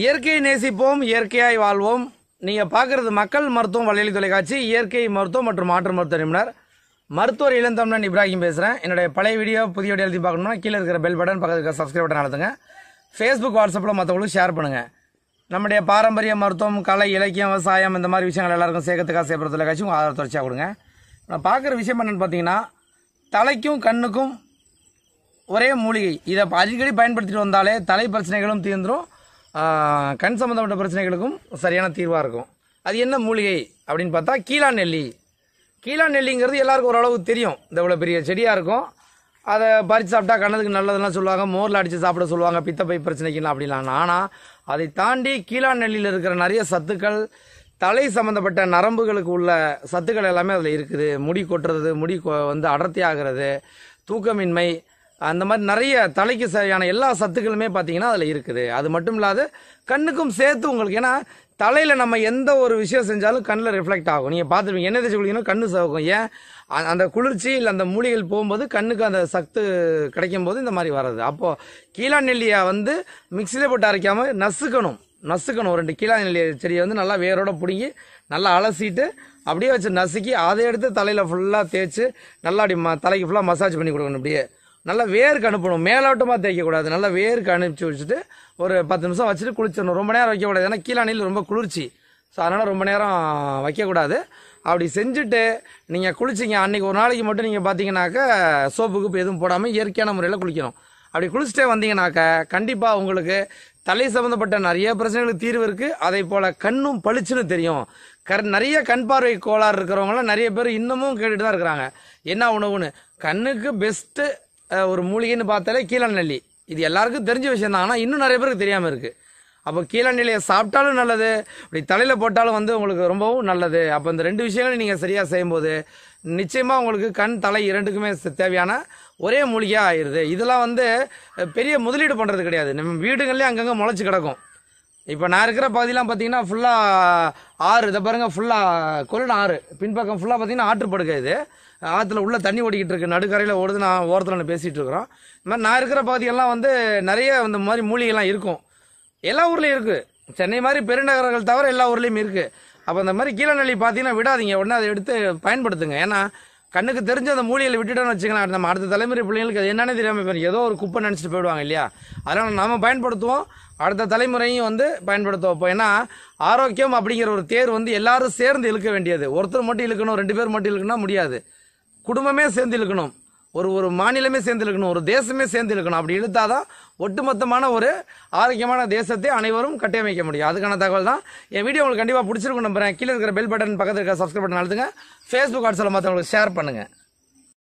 இயற்கையை நேசிப்போம் இயற்கையாய் வாழ்வோம் நீங்கள் பார்க்குறது மக்கள் மருத்துவம் வலையொலி தொலைக்காட்சி இயற்கை மருத்துவம் மற்றும் மாற்று மருத்துவ நிபுணர் மருத்துவர் இளந்தமிழன் இப்ராஹிம் பேசுகிறேன் என்னுடைய பழைய வீடியோ புதிய வீடியோ எழுதி பார்க்கணும்னா கீழே இருக்கிற பெல் பட்டன் பக்கத்தில் சப்ஸ்கிரைப் பட்டன் நடத்துங்க ஃபேஸ்புக் வாட்ஸ்அப்பில் மற்றவங்களும் ஷேர் பண்ணுங்கள் நம்முடைய பாரம்பரிய மருத்துவம் கலை இலக்கியம் விவசாயம் இந்த மாதிரி விஷயங்கள் எல்லாருக்கும் சேர்க்கறதுக்காக செய்யப்படுற தொலைக்காட்சி உங்கள் ஆதார தொடர்ச்சியாக கொடுங்க நான் பார்க்குற விஷயம் என்னென்னு பார்த்தீங்கன்னா தலைக்கும் கண்ணுக்கும் ஒரே மூலிகை இதை அடிக்கடி பயன்படுத்திட்டு வந்தாலே தலை பிரச்சனைகளும் தீர்ந்துடும் கண் சம்மந்தப்பட்ட பிரச்சனைகளுக்கும் சரியான தீர்வாக இருக்கும் அது என்ன மூலிகை அப்படின்னு பார்த்தா கீழா நெல்லி கீழா நெல்லிங்கிறது எல்லாருக்கும் ஓரளவு தெரியும் இந்த இவ்வளோ பெரிய செடியாக இருக்கும் அதை பறித்து சாப்பிட்டா கண்ணதுக்கு நல்லதுலாம் சொல்லுவாங்க மோரில் அடித்து சாப்பிட சொல்லுவாங்க பித்தப்பை பிரச்சனைக்குலாம் அப்படிலாம் ஆனால் அதை தாண்டி கீழா நெல்லியில் இருக்கிற நிறைய சத்துக்கள் தலை சம்மந்தப்பட்ட நரம்புகளுக்கு உள்ள சத்துக்கள் எல்லாமே அதில் இருக்குது முடி கொட்டுறது முடி வந்து அடர்த்தி ஆகிறது தூக்கமின்மை அந்த மாதிரி நிறைய தலைக்கு சரியான எல்லா சத்துக்களுமே பார்த்தீங்கன்னா அதில் இருக்குது அது மட்டும் இல்லாத கண்ணுக்கும் சேர்த்து உங்களுக்கு ஏன்னா தலையில் நம்ம எந்த ஒரு விஷயம் செஞ்சாலும் கண்ணில் ரிஃப்ளெக்ட் ஆகும் நீங்கள் பார்த்துருப்பீங்க என்ன தேய்ச்சி குளிக்கணும் கண்ணு சவுக்கும் ஏன் அந்த குளிர்ச்சி இல்லை அந்த மூலிகள் போகும்போது கண்ணுக்கு அந்த சத்து கிடைக்கும் போது இந்த மாதிரி வர்றது அப்போது கீழா நெல்லியை வந்து மிக்சியில் போட்டு அரைக்காமல் நசுக்கணும் நசுக்கணும் ரெண்டு கீழா நெல்லி செடியை வந்து நல்லா வேரோட பிடுங்கி நல்லா அலசிட்டு அப்படியே வச்சு நசுக்கி அதை எடுத்து தலையில் ஃபுல்லாக தேய்ச்சி நல்லா அப்படி ம தலைக்கு ஃபுல்லாக மசாஜ் பண்ணி கொடுக்கணும் அப்படியே நல்லா வேர்க்கு அனுப்பணும் மேலோட்டமாக தேய்க்கக்கூடாது நல்லா வேர்க்கு அனுப்பிச்சு வச்சுட்டு ஒரு பத்து நிமிஷம் வச்சுட்டு குளிச்சிடணும் ரொம்ப நேரம் வைக்கக்கூடாது ஏன்னா கீழாணியில் ரொம்ப குளிர்ச்சி ஸோ அதனால் ரொம்ப நேரம் வைக்கக்கூடாது அப்படி செஞ்சுட்டு நீங்கள் குளிச்சிங்க அன்றைக்கி ஒரு நாளைக்கு மட்டும் நீங்கள் பார்த்தீங்கன்னாக்கா சோப்புக்கு எதுவும் போடாமல் இயற்கையான முறையில் குளிக்கணும் அப்படி குளிச்சுட்டே வந்தீங்கன்னாக்கா கண்டிப்பாக உங்களுக்கு தலை சம்மந்தப்பட்ட நிறைய பிரச்சனைகளுக்கு தீர்வு இருக்குது அதே போல் கண்ணும் பளிச்சுன்னு தெரியும் கர் நிறைய கண் பார்வை கோளாறு இருக்கிறவங்களாம் நிறைய பேர் இன்னமும் கேட்டுட்டு தான் இருக்கிறாங்க என்ன உணவுன்னு கண்ணுக்கு பெஸ்ட்டு ஒரு மூலிகைன்னு பார்த்தாலே கீழநெல்லி இது எல்லாருக்கும் தெரிஞ்ச விஷயம் தான் ஆனால் இன்னும் நிறைய பேருக்கு தெரியாமல் இருக்குது அப்போ கீழநிலையை சாப்பிட்டாலும் நல்லது இப்படி தலையில் போட்டாலும் வந்து உங்களுக்கு ரொம்பவும் நல்லது அப்போ இந்த ரெண்டு விஷயங்களும் நீங்கள் சரியாக செய்யும்போது நிச்சயமாக உங்களுக்கு கண் தலை இரண்டுக்குமே தேவையான ஒரே மூலிகையாக ஆயிடுது இதெல்லாம் வந்து பெரிய முதலீடு பண்ணுறது கிடையாது நம்ம வீடுகள்லேயே அங்கங்கே முளைச்சி கிடக்கும் இப்போ நான் இருக்கிற பகுதியெலாம் பார்த்தீங்கன்னா ஃபுல்லாக ஆறு இதை பாருங்கள் ஃபுல்லாக கொள்ளு ஆறு பின்பக்கம் ஃபுல்லாக பார்த்தீங்கன்னா ஆற்று இது ஆற்றுல உள்ளே தண்ணி ஓடிக்கிட்டு இருக்கு நடுக்கரையில் ஓடுது நான் ஓரத்தில் நான் பேசிகிட்டு இருக்கிறோம் இந்த மாதிரி நான் இருக்கிற பகுதியெல்லாம் வந்து நிறைய இந்த மாதிரி மூலிகைலாம் இருக்கும் எல்லா ஊர்லேயும் இருக்குது சென்னை மாதிரி பெருநகரங்கள் தவிர எல்லா ஊர்லேயும் இருக்குது அப்போ அந்த மாதிரி கீழநெல்லி பார்த்தீங்கன்னா விடாதீங்க உடனே அதை எடுத்து பயன்படுத்துங்க ஏன்னா கண்ணுக்கு தெரிஞ்ச அந்த மூலியில் விட்டுட்டோம்னு வச்சுக்கலாம் நம்ம அடுத்த தலைமுறை பிள்ளைங்களுக்கு அது என்னன்னே தெரியாமல் இப்போ ஏதோ ஒரு குப்பை நினச்சிட்டு போயிடுவாங்க இல்லையா அதனால் நம்ம பயன்படுத்துவோம் அடுத்த தலைமுறையும் வந்து பயன்படுத்துவோம் இப்போ ஏன்னா ஆரோக்கியம் அப்படிங்கிற ஒரு தேர் வந்து எல்லாரும் சேர்ந்து இழுக்க வேண்டியது ஒருத்தர் மட்டும் இழுக்கணும் ரெண்டு பேர் மட்டும் இழுக்கணும்னா முடியாது குடும்பமே சேர்ந்து இழுக்கணும் ஒரு ஒரு மாநிலமே சேர்ந்து இருக்கணும் ஒரு தேசமே சேர்ந்து இருக்கணும் அப்படி இழுத்தாதான் ஒட்டுமொத்தமான ஒரு ஆரோக்கியமான தேசத்தை அனைவரும் கட்டியமைக்க முடியும் அதுக்கான தகவல் தான் என் வீடியோ உங்களுக்கு கண்டிப்பாக பிடிச்சிருக்கும் நம்புறேன் கீழே இருக்கிற பெல் பட்டன் பக்கத்தில் இருக்கிற சப்ஸ்கிரைப் பட்டன் அழுத்துங்க ஃபேஸ்புக் வாட்ஸ்அப்பில் மற்றவங்களுக்கு ஷேர் பண்ணுங்கள்